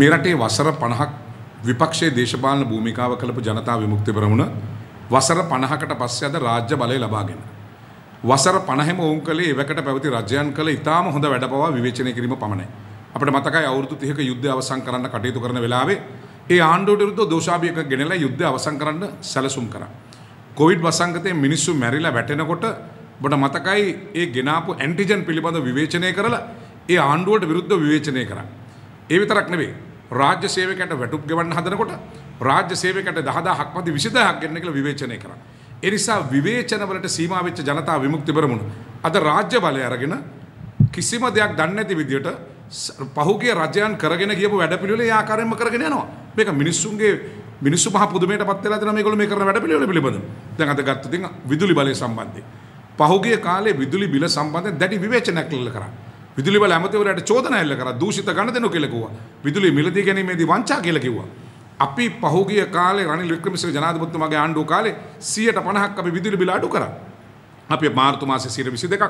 මෙරටේ වසර 50ක් විපක්ෂයේ දේශපාලන භූමිකාව කළපු ජනතා විමුක්ති පෙරමුණ වසර 50කට පස්සේ අද රාජ්‍ය බලය ලබාගෙන වසර 50ම වුන් කලේ එවකට පැවති රජයන් කළ ඉතාම හොඳ වැඩපවා විවේචනය කිරීම පමණයි. අපිට මතකයි අවුරුදු 30ක යුද්ධය අවසන් කරන්න කටයුතු කරන වෙලාවේ ඒ ආණ්ඩුවට විරුද්ධව දෝෂාභියක ගෙනලා යුද්ධය අවසන් කරන්න සැලසුම් කරා. කොවිඩ් වසංගතයේ මිනිස්සු මැරිලා වැටෙනකොට ඔබට මතකයි ඒ ගෙනාපු ඇන්ටිජන් පිළිබඳ විවේචනය කරලා ඒ ආණ්ඩුවට විරුද්ධව විවේචනය කරා. ඒ විතරක් නෙවෙයි. රාජ්‍ය සේවකයන්ට වැටුප් ගෙවන්න හදනකොට රාජ්‍ය සේවකයන්ට 10000ක් මැදි 20000ක් ගෙන්න කියලා විවේචනය කරා. ඒ නිසා විවේචන වලට සීමා වෙච්ච ජනතා විමුක්ති පෙරමුණ අද රාජ්‍ය බලය අරගෙන කිසිම දෙයක් දන්නේ නැති විදියට පහුගිය රජයන් කරගෙන ගියපු වැඩපිළිවෙල ඒ ආකාරයෙන්ම කරගෙන යනවා. මේක මිනිස්සුන්ගේ මිනිස්සු මහ පුදුමයටපත් වෙලා තියෙනවා මේගොල්ලෝ මේ කරන වැඩපිළිවෙල පිළිබඳව. දැන් අද ගත්තොත් විදුලි බලය සම්බන්ධයෙන් පහුගිය කාලේ විදුලි බිල සම්බන්ධයෙන් දැඩි විවේචනයක් කරලා කරා. විදුලි බල ඇමතිවරයාට චෝදනා එල්ල කරා දූෂිත ගණදෙනු කියලා කිව්වා. විදුලි මිලදී ගැනීමේදී වංචා කියලා කිව්වා. අපි පහුගිය කාලේ රනිල් වික්‍රමසිංහ ජනාධිපතිතුමාගේ ආණ්ඩුව කාලේ 150ක් අපි විදුලි බිල අඩු කරා. අපි මාර්තු මාසයේ 22ක්,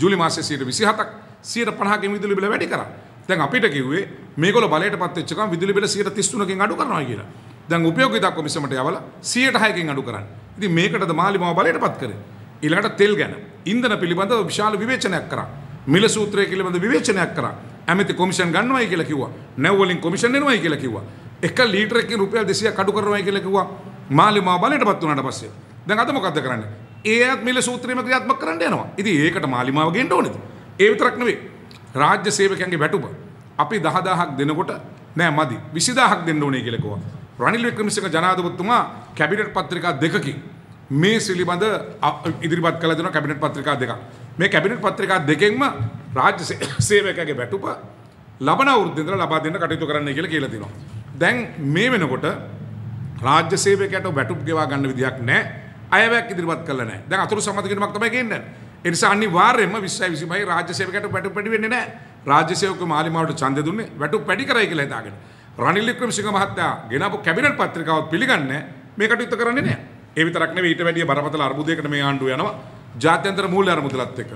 ජූලි මාසයේ 27ක් 150කින් විදුලි බිල වැඩි කරා. දැන් අපිට කිව්වේ මේගොල්ලෝ බලයටපත් වෙච්ච ගමන් විදුලි බිල 133කින් අඩු කරනවා කියලා. දැන් උපයෝගිතා කොමිසමට යවලා 106කින් අඩු කරන්න. ඉතින් මේකටද මාලිමාව බලයටපත් කරේ. ඊළඟට තෙල් ගැන ඉන්ධන පිළිබඳව විශාල විවේචනයක් කරා. මිල සූත්‍රය පිළිබඳ විවේචනයක් කරා. ඇමති කොමිෂන් ගන්නවයි කියලා කිව්වා. නැව්වලින් කොමිෂන් එනවයි කියලා කිව්වා. එක ලීටර එකකින් රුපියල් 200ක් අඩු කරනවයි කියලා කිව්වා. මාළි මාව බලයටපත් වුණාට පස්සේ. දැන් අද මොකද්ද කරන්නේ? ඒත් මිල සූත්‍රයම ක්‍රියාත්මක කරන්න යනවා. ඉතින් ඒකට මාළි මාව ගේන්න ඕනේද? ඒ විතරක් නෙවෙයි. රාජ්‍ය සේවකයන්ගේ වැටුප අපි 10000ක් දෙනකොට නෑ මදි 20000ක් දෙන්න ඕනේ කියලා කිව්වා. රනිල් වික්‍රමසිංහ ජනාධිපතිතුමා කැබිනට් පත්‍රිකා දෙකකින් මේ පිළිබඳ ඉදිරිපත් කළ දෙනවා කැබිනට් පත්‍රිකා දෙකක්. මේ කැබිනට් පත්‍රිකා දෙකෙන්ම රාජ්‍ය සේවකයාගේ වැටුප ලබන අවුරුද්දේ ඉඳලා ලබා දෙන්න කටයුතු කරන්නයි කියලා කියලා දෙනවා. දැන් මේ වෙනකොට රාජ්‍ය සේවකයාට වැටුප් ගෙවා ගන්න විදියක් නැහැ. අයවැයක් ඉදිරිපත් කළා නැහැ. දැන් අතුරු සම්මත කිරීමක් තමයි කියන්නේ. ඒ නිසා අනිවාර්යයෙන්ම 20 25 රාජ්‍ය සේවකයාට වැටුප් වැඩි වෙන්නේ නැහැ. රාජ්‍ය සේවක මාලිමාවට ඡන්දය දුන්නේ වැටුප් වැඩි කරයි කියලා හිතාගෙන. රනිල් වික්‍රමසිංහ මහත්තයා ගෙනාපු කැබිනට් පත්‍රිකාවත් පිළිගන්නේ මේ කටයුත්ත කරන්නේ නැහැ. ඒ විතරක් නෙවෙයි ඊට වැඩිය බරපතල අර්බුදයකට මේ ආණ්ඩුව යනවා ජාත්‍යන්තර මූල්‍ය අර්බුදලත් එක්ක.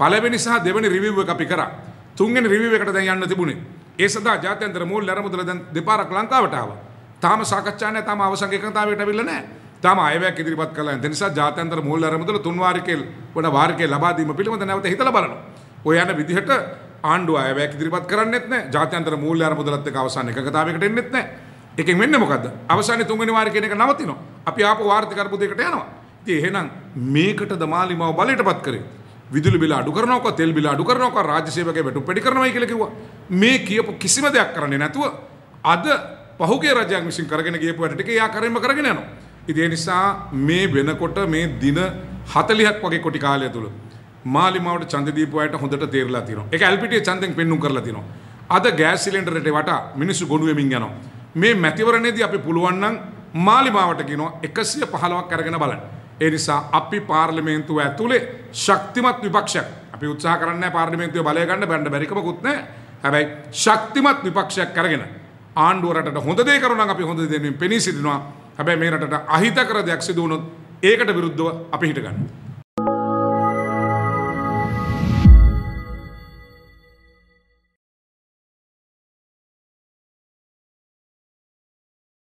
පළවෙනි සහ දෙවෙනි රිවිව් එක අපි කරා. තුන්වෙනි රිවිව් එකට දැන් යන්න තිබුණේ. ඒ සඳහා ජාත්‍යන්තර මූල්‍ය අර්බුදල දැන් දෙපාරක් ලංකාවට ආවා. තාම සාකච්ඡා නැහැ තාම අවසන් එකඟතාවයකට අවිල්ල නැහැ. තාම අයවැයක් ඉදිරිපත් කළා නැහැ. ඒ නිසා ජාත්‍යන්තර මූල්‍ය අර්බුදල තුන් වාරිකේ වඩා වාරිකේ ලබා දීම පිළිබඳ නැවත හිතලා බලනවා. ඔය යන විදිහට ආණ්ඩුව අයවැයක් ඉදිරිපත් කරන්නෙත් නැහැ. ජාත්‍යන්තර මූල්‍ය අර්බුදලත් එක්ක අවසන් එකඟතාවයකට එන්නෙත් නැහැ. එකෙන් වෙන්න මොකද අවසාන තුන්ගනි වාර කෙනෙක නවතිනවා අපි ආප වාර්ථකරපු දෙකට යනවා ති එහෙනම් මේකට දමාලි මව බලට පත් කරේ විදුලි බිල අඩු කරනක තෙල් බිල අඩු කරනක රාජසේවගේ වැටු පෙඩි කරනවා කියලා කිව්වා මේ කියපු කිසිම දෙයක් කරන්නේ නැතුව අද පහුගේ රජයක් විසින් කරගෙන ගියපු වැඩ ටික එයා කරෙම කරගෙන යනවා ඉතින් ඒ නිසා මේ වෙනකොට මේ දින 40ක් වගේ කොටි කාලය තුල මාලිමාවට ඡන්ද දීපු අයට හොඳට තේරලා තියෙනවා ඒක එල්පීටී ඡන්දෙන් පෙන්눔 කරලා තියෙනවා අද ගෑස් සිලින්ඩරේට වටා මිනිස්සු ගොනු වෙමින් යනවා මේ මැතිවරණයේදී අපි පුළුවන් නම් මාලිමාවට කියනවා 115ක් අරගෙන බලන්න. ඒ නිසා අපි පාර්ලිමේන්තුව ඇතුලේ ශක්තිමත් විපක්ෂයක් අපි උත්සාහ කරන්නේ පාර්ලිමේන්තුවේ බලය ගන්න බැන්න බැරි කමකුත් නැහැ. හැබැයි ශක්තිමත් විපක්ෂයක් අරගෙන ආණ්ඩුව රටට හොඳ දේ කරනවා නම් අපි හොඳ දේ දෙනුම් පෙනී සිටිනවා. හැබැයි මේ රටට අහිතකර දෙයක් සිදු වුණොත් ඒකට විරුද්ධව අපි හිට ගන්නවා.